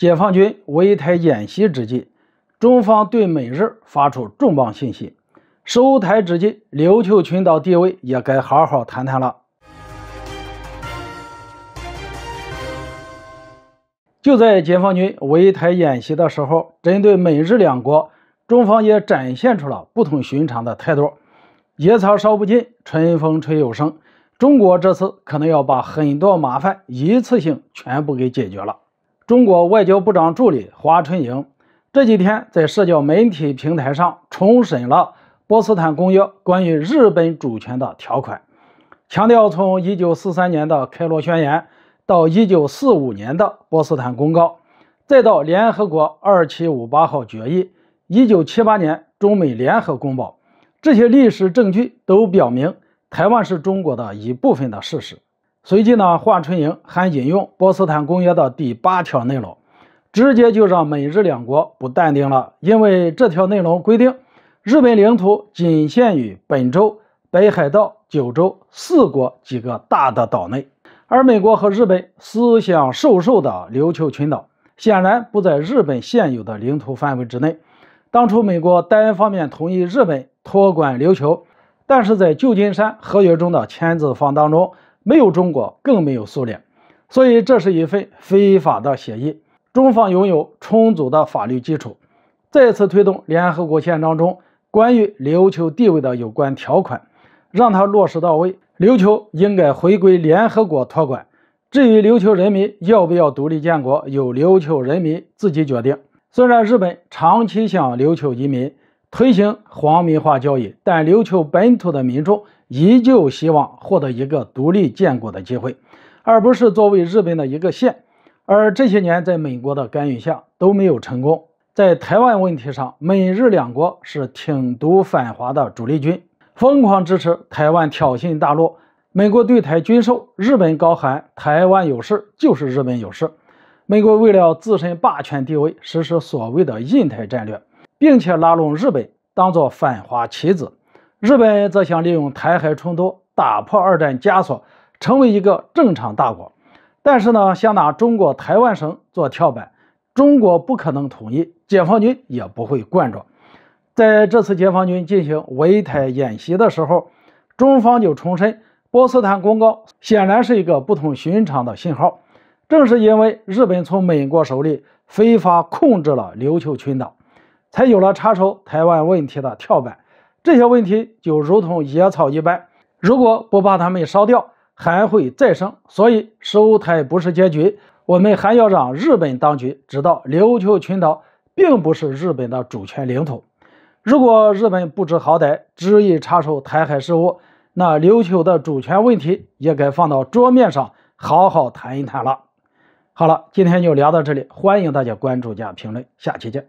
解放军围台演习之际，中方对美日发出重磅信息：收台之际，琉球群岛地位也该好好谈谈了。就在解放军围台演习的时候，针对美日两国，中方也展现出了不同寻常的态度。野草烧不尽，春风吹又生。中国这次可能要把很多麻烦一次性全部给解决了。中国外交部长助理华春莹这几天在社交媒体平台上重审了波斯坦公约关于日本主权的条款，强调从1943年的开罗宣言到1945年的波斯坦公告，再到联合国2758号决议、1978年中美联合公报，这些历史证据都表明台湾是中国的一部分的事实。随即呢，华春莹还引用《波茨坦公约》的第八条内容，直接就让美日两国不淡定了。因为这条内容规定，日本领土仅限于本州、北海道、九州四国几个大的岛内，而美国和日本思想瘦瘦的琉球群岛，显然不在日本现有的领土范围之内。当初美国单方面同意日本托管琉球，但是在《旧金山合约》中的签字方当中。没有中国，更没有苏联，所以这是一份非法的协议。中方拥有充足的法律基础，再次推动联合国宪章中关于琉球地位的有关条款，让它落实到位。琉球应该回归联合国托管。至于琉球人民要不要独立建国，由琉球人民自己决定。虽然日本长期向琉球移民，推行皇民化教育，但琉球本土的民众。依旧希望获得一个独立建国的机会，而不是作为日本的一个县。而这些年在美国的干预下都没有成功。在台湾问题上，美日两国是挺独反华的主力军，疯狂支持台湾挑衅大陆。美国对台军售，日本高喊“台湾有事就是日本有事”。美国为了自身霸权地位，实施所谓的印太战略，并且拉拢日本当做反华棋子。日本则想利用台海冲突打破二战枷锁，成为一个正常大国。但是呢，想拿中国台湾省做跳板，中国不可能同意，解放军也不会惯着。在这次解放军进行围台演习的时候，中方就重申，波斯坦公告显然是一个不同寻常的信号。正是因为日本从美国手里非法控制了琉球群岛，才有了插手台湾问题的跳板。这些问题就如同野草一般，如果不把它们烧掉，还会再生。所以收台不是结局，我们还要让日本当局知道，琉球群岛并不是日本的主权领土。如果日本不知好歹，执意插手台海事务，那琉球的主权问题也该放到桌面上好好谈一谈了。好了，今天就聊到这里，欢迎大家关注加评论，下期见。